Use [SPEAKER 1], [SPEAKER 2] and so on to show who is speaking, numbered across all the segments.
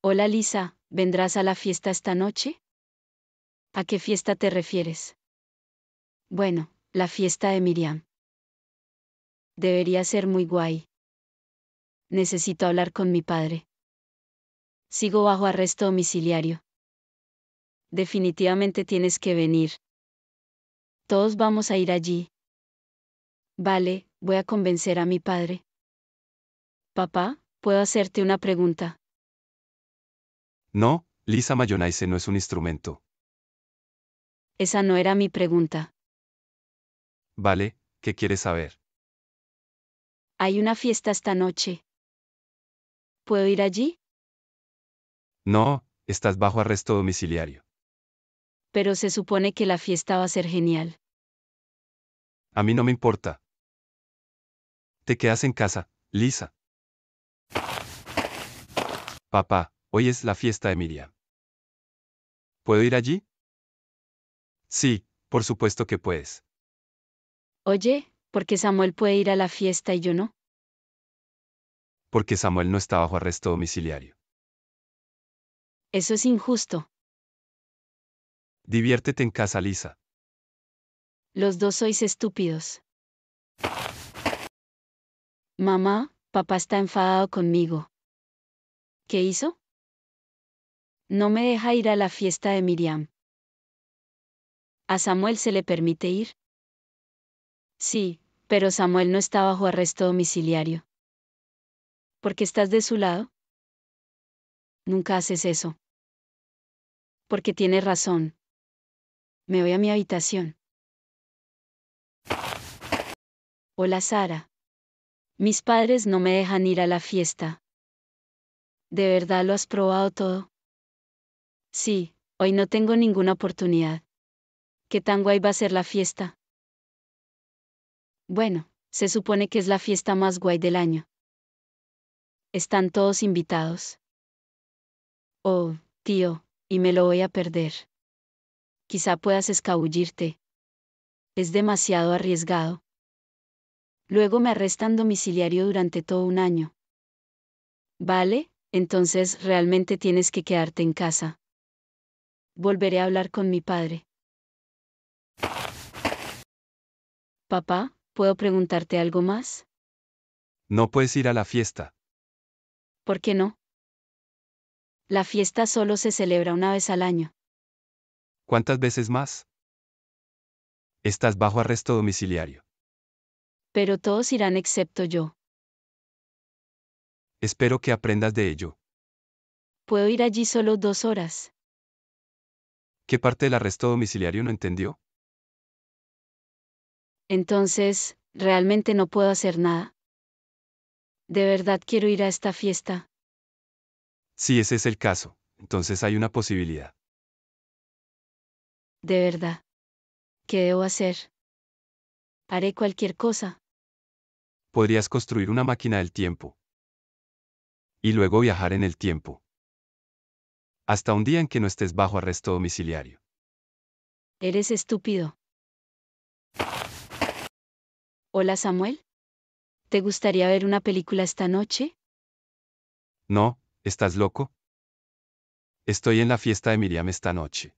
[SPEAKER 1] Hola Lisa, ¿vendrás a la fiesta esta noche? ¿A qué fiesta te refieres? Bueno, la fiesta de Miriam. Debería ser muy guay. Necesito hablar con mi padre. Sigo bajo arresto domiciliario. Definitivamente tienes que venir. Todos vamos a ir allí. Vale, voy a convencer a mi padre. Papá, ¿puedo hacerte una pregunta?
[SPEAKER 2] No, Lisa Mayonaise no es un instrumento.
[SPEAKER 1] Esa no era mi pregunta.
[SPEAKER 2] Vale, ¿qué quieres saber?
[SPEAKER 1] Hay una fiesta esta noche. ¿Puedo ir allí?
[SPEAKER 2] No, estás bajo arresto domiciliario.
[SPEAKER 1] Pero se supone que la fiesta va a ser genial.
[SPEAKER 2] A mí no me importa. Te quedas en casa, Lisa. Papá, Hoy es la fiesta de Miriam. ¿Puedo ir allí? Sí, por supuesto que puedes.
[SPEAKER 1] Oye, ¿por qué Samuel puede ir a la fiesta y yo no?
[SPEAKER 2] Porque Samuel no está bajo arresto domiciliario.
[SPEAKER 1] Eso es injusto.
[SPEAKER 2] Diviértete en casa, Lisa.
[SPEAKER 1] Los dos sois estúpidos. Mamá, papá está enfadado conmigo. ¿Qué hizo? no me deja ir a la fiesta de Miriam. ¿A Samuel se le permite ir? Sí, pero Samuel no está bajo arresto domiciliario. ¿Por qué estás de su lado? Nunca haces eso. Porque tiene razón. Me voy a mi habitación. Hola Sara. Mis padres no me dejan ir a la fiesta. ¿De verdad lo has probado todo? Sí, hoy no tengo ninguna oportunidad. ¿Qué tan guay va a ser la fiesta? Bueno, se supone que es la fiesta más guay del año. Están todos invitados. Oh, tío, y me lo voy a perder. Quizá puedas escabullirte. Es demasiado arriesgado. Luego me arrestan domiciliario durante todo un año. Vale, entonces realmente tienes que quedarte en casa volveré a hablar con mi padre. Papá, ¿puedo preguntarte algo más?
[SPEAKER 2] No puedes ir a la fiesta.
[SPEAKER 1] ¿Por qué no? La fiesta solo se celebra una vez al año.
[SPEAKER 2] ¿Cuántas veces más? Estás bajo arresto domiciliario.
[SPEAKER 1] Pero todos irán excepto yo.
[SPEAKER 2] Espero que aprendas de ello.
[SPEAKER 1] Puedo ir allí solo dos horas.
[SPEAKER 2] ¿Qué parte del arresto domiciliario no entendió?
[SPEAKER 1] Entonces, realmente no puedo hacer nada. De verdad quiero ir a esta fiesta.
[SPEAKER 2] Si ese es el caso, entonces hay una posibilidad.
[SPEAKER 1] De verdad. ¿Qué debo hacer? Haré cualquier cosa.
[SPEAKER 2] Podrías construir una máquina del tiempo. Y luego viajar en el tiempo hasta un día en que no estés bajo arresto domiciliario.
[SPEAKER 1] Eres estúpido. Hola Samuel. ¿Te gustaría ver una película esta noche?
[SPEAKER 2] No, ¿estás loco? Estoy en la fiesta de Miriam esta noche.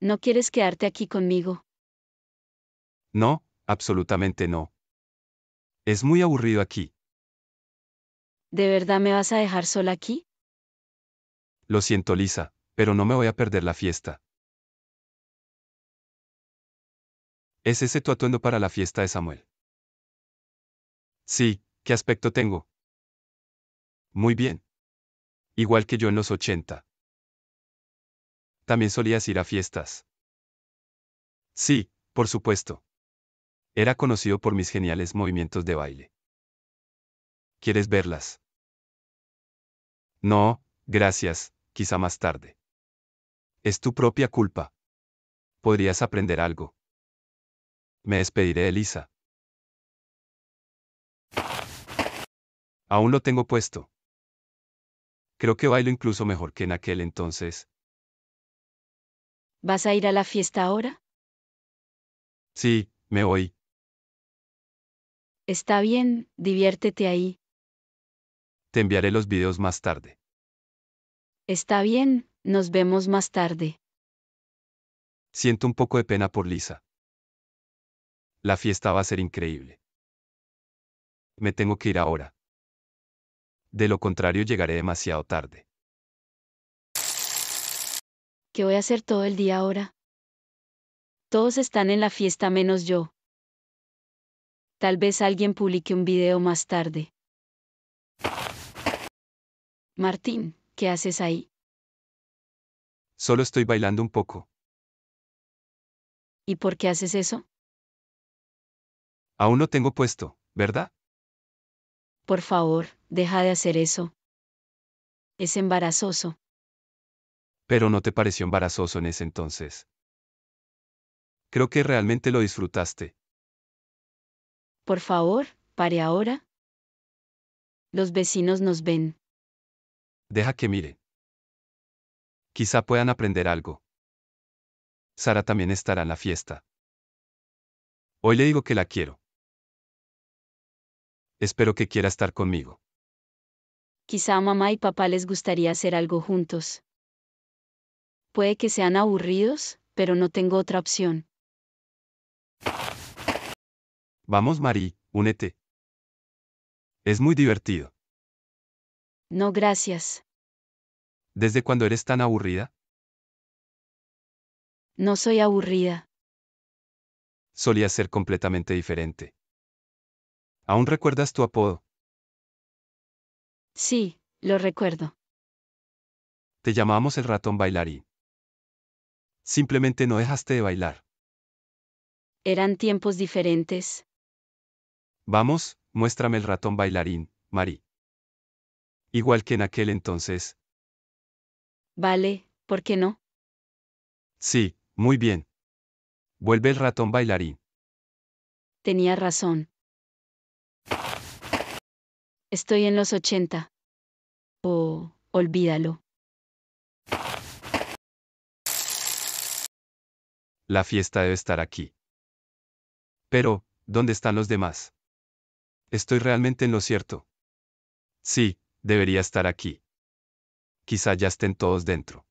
[SPEAKER 1] ¿No quieres quedarte aquí conmigo?
[SPEAKER 2] No, absolutamente no. Es muy aburrido aquí.
[SPEAKER 1] ¿De verdad me vas a dejar sola aquí?
[SPEAKER 2] Lo siento, Lisa, pero no me voy a perder la fiesta. ¿Es ese tu atuendo para la fiesta de Samuel? Sí, ¿qué aspecto tengo? Muy bien. Igual que yo en los ochenta. También solías ir a fiestas. Sí, por supuesto. Era conocido por mis geniales movimientos de baile. ¿Quieres verlas? No, gracias, quizá más tarde. Es tu propia culpa. Podrías aprender algo. Me despediré de Lisa. Aún lo tengo puesto. Creo que bailo incluso mejor que en aquel entonces.
[SPEAKER 1] ¿Vas a ir a la fiesta ahora?
[SPEAKER 2] Sí, me voy.
[SPEAKER 1] Está bien, diviértete ahí.
[SPEAKER 2] Te enviaré los videos más tarde.
[SPEAKER 1] Está bien, nos vemos más tarde.
[SPEAKER 2] Siento un poco de pena por Lisa. La fiesta va a ser increíble. Me tengo que ir ahora. De lo contrario llegaré demasiado tarde.
[SPEAKER 1] ¿Qué voy a hacer todo el día ahora? Todos están en la fiesta menos yo. Tal vez alguien publique un video más tarde. Martín. ¿Qué haces ahí?
[SPEAKER 2] Solo estoy bailando un poco.
[SPEAKER 1] ¿Y por qué haces eso?
[SPEAKER 2] Aún no tengo puesto, ¿verdad?
[SPEAKER 1] Por favor, deja de hacer eso. Es embarazoso.
[SPEAKER 2] Pero no te pareció embarazoso en ese entonces. Creo que realmente lo disfrutaste.
[SPEAKER 1] Por favor, pare ahora. Los vecinos nos ven
[SPEAKER 2] deja que mire. Quizá puedan aprender algo. Sara también estará en la fiesta. Hoy le digo que la quiero. Espero que quiera estar conmigo.
[SPEAKER 1] Quizá a mamá y papá les gustaría hacer algo juntos. Puede que sean aburridos, pero no tengo otra opción.
[SPEAKER 2] Vamos, Mari, únete. Es muy divertido.
[SPEAKER 1] No, gracias.
[SPEAKER 2] ¿Desde cuándo eres tan aburrida?
[SPEAKER 1] No soy aburrida.
[SPEAKER 2] Solía ser completamente diferente. ¿Aún recuerdas tu apodo?
[SPEAKER 1] Sí, lo recuerdo.
[SPEAKER 2] Te llamamos el ratón bailarín. Simplemente no dejaste de bailar.
[SPEAKER 1] Eran tiempos diferentes.
[SPEAKER 2] Vamos, muéstrame el ratón bailarín, Mari igual que en aquel entonces.
[SPEAKER 1] Vale, ¿por qué no?
[SPEAKER 2] Sí, muy bien. Vuelve el ratón bailarín.
[SPEAKER 1] Tenía razón. Estoy en los 80. Oh, olvídalo.
[SPEAKER 2] La fiesta debe estar aquí. Pero, ¿dónde están los demás? Estoy realmente en lo cierto. Sí, debería estar aquí. Quizá ya estén todos dentro.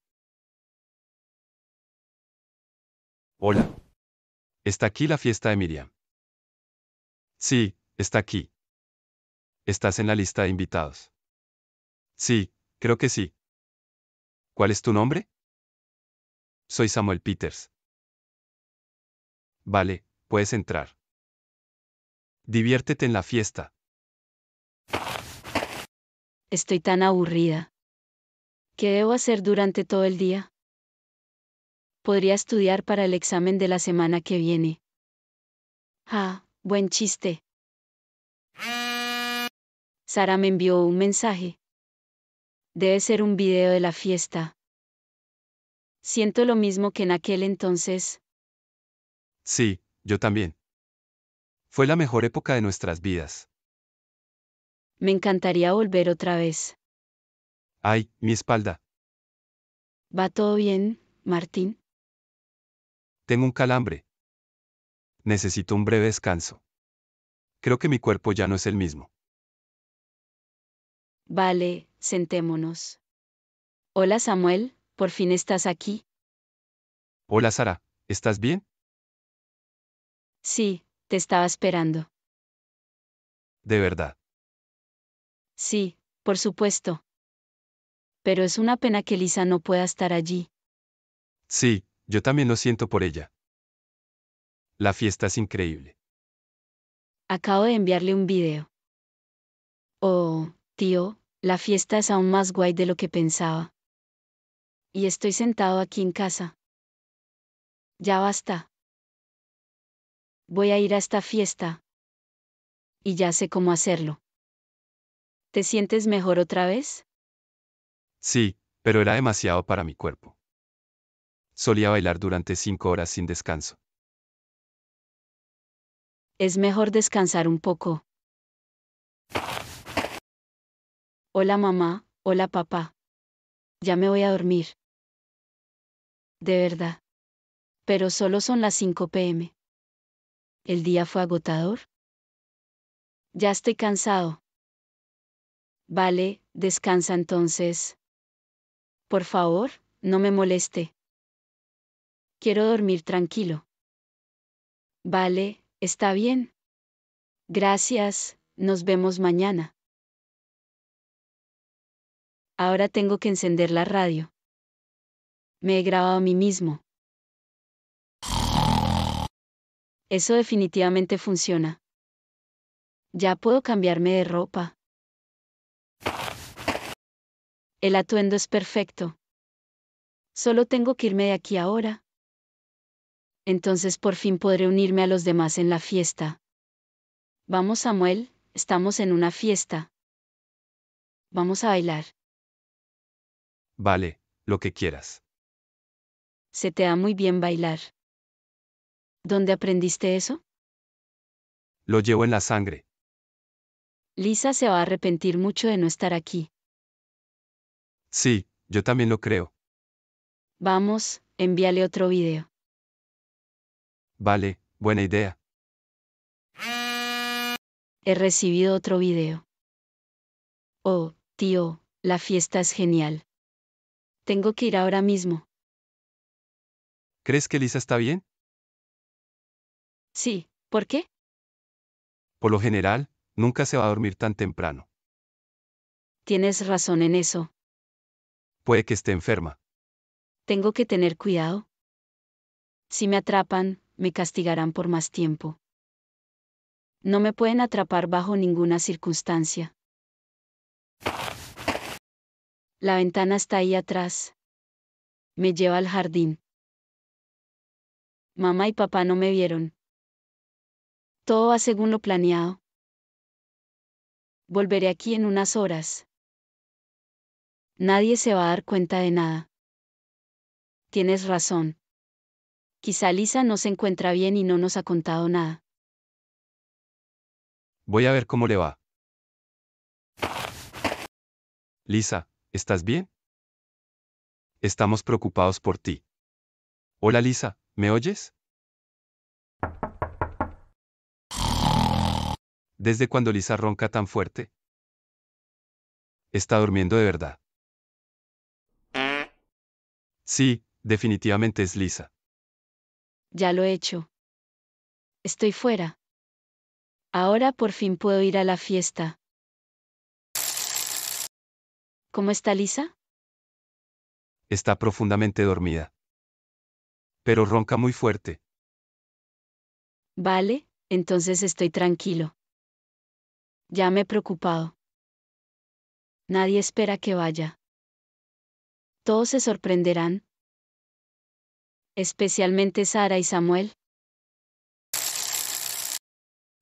[SPEAKER 2] Hola. ¿Está aquí la fiesta de Miriam? Sí, está aquí. ¿Estás en la lista de invitados? Sí, creo que sí. ¿Cuál es tu nombre? Soy Samuel Peters. Vale, puedes entrar. Diviértete en la fiesta
[SPEAKER 1] estoy tan aburrida. ¿Qué debo hacer durante todo el día? Podría estudiar para el examen de la semana que viene. Ah, buen chiste. Sara me envió un mensaje. Debe ser un video de la fiesta. Siento lo mismo que en aquel entonces.
[SPEAKER 2] Sí, yo también. Fue la mejor época de nuestras vidas.
[SPEAKER 1] Me encantaría volver otra vez.
[SPEAKER 2] Ay, mi espalda.
[SPEAKER 1] ¿Va todo bien, Martín?
[SPEAKER 2] Tengo un calambre. Necesito un breve descanso. Creo que mi cuerpo ya no es el mismo.
[SPEAKER 1] Vale, sentémonos. Hola Samuel, por fin estás aquí.
[SPEAKER 2] Hola Sara, ¿estás bien?
[SPEAKER 1] Sí, te estaba esperando. De verdad. Sí, por supuesto. Pero es una pena que Lisa no pueda estar allí.
[SPEAKER 2] Sí, yo también lo siento por ella. La fiesta es increíble.
[SPEAKER 1] Acabo de enviarle un video. Oh, tío, la fiesta es aún más guay de lo que pensaba. Y estoy sentado aquí en casa. Ya basta. Voy a ir a esta fiesta. Y ya sé cómo hacerlo. ¿Te sientes mejor otra vez?
[SPEAKER 2] Sí, pero era demasiado para mi cuerpo. Solía bailar durante cinco horas sin descanso.
[SPEAKER 1] Es mejor descansar un poco. Hola mamá, hola papá. Ya me voy a dormir. De verdad. Pero solo son las 5 pm. El día fue agotador. Ya estoy cansado. Vale, descansa entonces. Por favor, no me moleste. Quiero dormir tranquilo. Vale, está bien. Gracias, nos vemos mañana. Ahora tengo que encender la radio. Me he grabado a mí mismo. Eso definitivamente funciona. Ya puedo cambiarme de ropa. El atuendo es perfecto. Solo tengo que irme de aquí ahora. Entonces por fin podré unirme a los demás en la fiesta. Vamos Samuel, estamos en una fiesta. Vamos a bailar.
[SPEAKER 2] Vale, lo que quieras.
[SPEAKER 1] Se te da muy bien bailar. ¿Dónde aprendiste eso?
[SPEAKER 2] Lo llevo en la sangre.
[SPEAKER 1] Lisa se va a arrepentir mucho de no estar aquí.
[SPEAKER 2] Sí, yo también lo creo.
[SPEAKER 1] Vamos, envíale otro video.
[SPEAKER 2] Vale, buena idea.
[SPEAKER 1] He recibido otro video. Oh, tío, la fiesta es genial. Tengo que ir ahora mismo.
[SPEAKER 2] ¿Crees que Lisa está bien?
[SPEAKER 1] Sí, ¿por qué?
[SPEAKER 2] Por lo general, nunca se va a dormir tan temprano.
[SPEAKER 1] Tienes razón en eso.
[SPEAKER 2] Puede que esté enferma.
[SPEAKER 1] Tengo que tener cuidado. Si me atrapan, me castigarán por más tiempo. No me pueden atrapar bajo ninguna circunstancia. La ventana está ahí atrás. Me lleva al jardín. Mamá y papá no me vieron. Todo va según lo planeado. Volveré aquí en unas horas nadie se va a dar cuenta de nada. Tienes razón. Quizá Lisa no se encuentra bien y no nos ha contado nada.
[SPEAKER 2] Voy a ver cómo le va. Lisa, ¿estás bien? Estamos preocupados por ti. Hola Lisa, ¿me oyes? ¿Desde cuándo Lisa ronca tan fuerte? Está durmiendo de verdad. Sí, definitivamente es Lisa.
[SPEAKER 1] Ya lo he hecho. Estoy fuera. Ahora por fin puedo ir a la fiesta. ¿Cómo está Lisa?
[SPEAKER 2] Está profundamente dormida. Pero ronca muy fuerte.
[SPEAKER 1] Vale, entonces estoy tranquilo. Ya me he preocupado. Nadie espera que vaya todos se sorprenderán. Especialmente Sara y Samuel.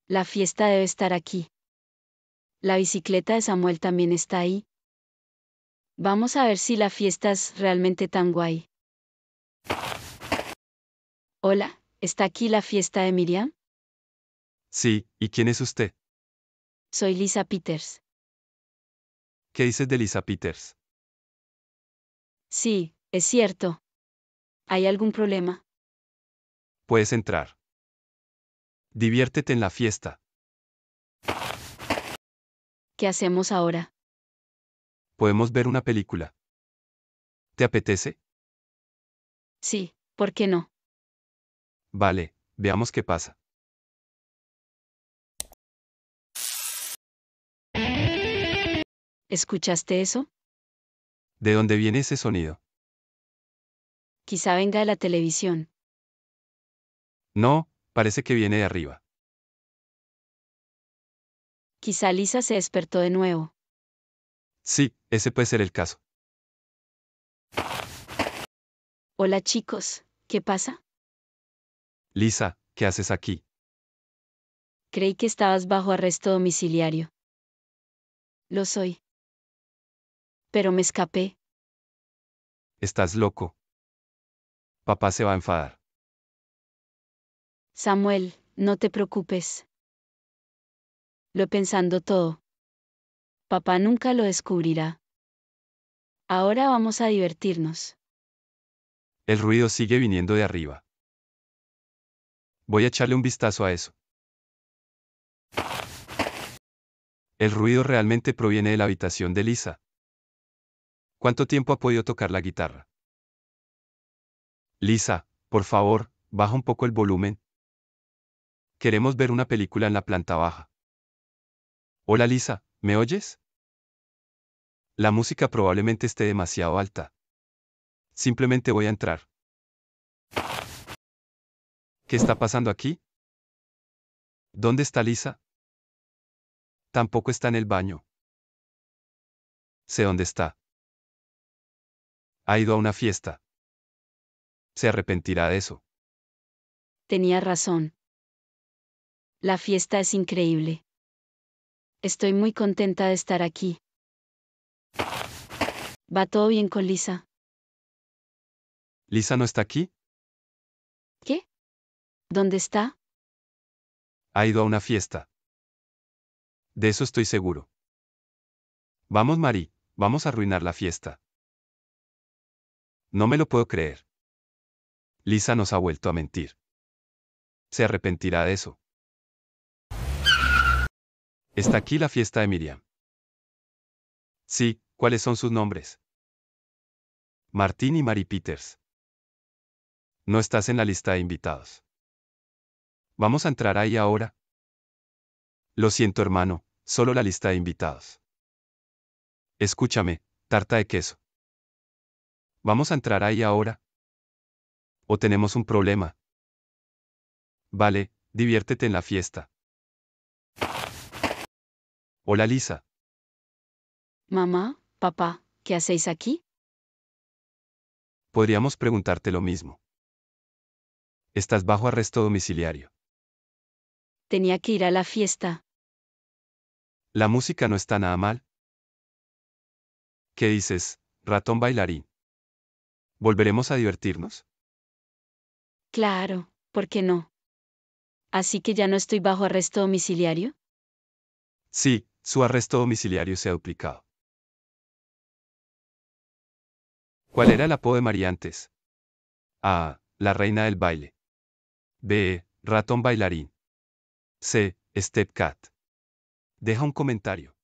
[SPEAKER 1] La fiesta debe estar aquí. La bicicleta de Samuel también está ahí. Vamos a ver si la fiesta es realmente tan guay. Hola, ¿está aquí la fiesta de Miriam?
[SPEAKER 2] Sí, ¿y quién es usted?
[SPEAKER 1] Soy Lisa Peters.
[SPEAKER 2] ¿Qué dices de Lisa Peters?
[SPEAKER 1] Sí, es cierto. ¿Hay algún problema?
[SPEAKER 2] Puedes entrar. Diviértete en la fiesta.
[SPEAKER 1] ¿Qué hacemos ahora?
[SPEAKER 2] Podemos ver una película. ¿Te apetece?
[SPEAKER 1] Sí, ¿por qué no?
[SPEAKER 2] Vale, veamos qué pasa.
[SPEAKER 1] ¿Escuchaste eso?
[SPEAKER 2] ¿De dónde viene ese sonido?
[SPEAKER 1] Quizá venga de la televisión.
[SPEAKER 2] No, parece que viene de arriba.
[SPEAKER 1] Quizá Lisa se despertó de nuevo.
[SPEAKER 2] Sí, ese puede ser el caso.
[SPEAKER 1] Hola chicos, ¿qué pasa?
[SPEAKER 2] Lisa, ¿qué haces aquí?
[SPEAKER 1] Creí que estabas bajo arresto domiciliario. Lo soy pero me escapé.
[SPEAKER 2] Estás loco. Papá se va a enfadar.
[SPEAKER 1] Samuel, no te preocupes. Lo he pensando todo. Papá nunca lo descubrirá. Ahora vamos a divertirnos.
[SPEAKER 2] El ruido sigue viniendo de arriba. Voy a echarle un vistazo a eso. El ruido realmente proviene de la habitación de Lisa. ¿Cuánto tiempo ha podido tocar la guitarra? Lisa, por favor, baja un poco el volumen. Queremos ver una película en la planta baja. Hola Lisa, ¿me oyes? La música probablemente esté demasiado alta. Simplemente voy a entrar. ¿Qué está pasando aquí? ¿Dónde está Lisa? Tampoco está en el baño. Sé dónde está ha ido a una fiesta. Se arrepentirá de eso.
[SPEAKER 1] Tenía razón. La fiesta es increíble. Estoy muy contenta de estar aquí. ¿Va todo bien con Lisa?
[SPEAKER 2] ¿Lisa no está aquí?
[SPEAKER 1] ¿Qué? ¿Dónde está?
[SPEAKER 2] Ha ido a una fiesta. De eso estoy seguro. Vamos, Mari, vamos a arruinar la fiesta. No me lo puedo creer. Lisa nos ha vuelto a mentir. Se arrepentirá de eso. Está aquí la fiesta de Miriam. Sí, ¿cuáles son sus nombres? Martín y Mary Peters. No estás en la lista de invitados. ¿Vamos a entrar ahí ahora? Lo siento, hermano, solo la lista de invitados. Escúchame, tarta de queso. ¿Vamos a entrar ahí ahora? ¿O tenemos un problema? Vale, diviértete en la fiesta. Hola Lisa.
[SPEAKER 1] Mamá, papá, ¿qué hacéis aquí?
[SPEAKER 2] Podríamos preguntarte lo mismo. Estás bajo arresto domiciliario.
[SPEAKER 1] Tenía que ir a la fiesta.
[SPEAKER 2] La música no está nada mal. ¿Qué dices, ratón bailarín? ¿Volveremos a divertirnos?
[SPEAKER 1] Claro, ¿por qué no? Así que ya no estoy bajo arresto domiciliario?
[SPEAKER 2] Sí, su arresto domiciliario se ha duplicado. ¿Cuál era el apodo de María antes? A. La reina del baile. B. Ratón bailarín. C. Step Cat. Deja un comentario.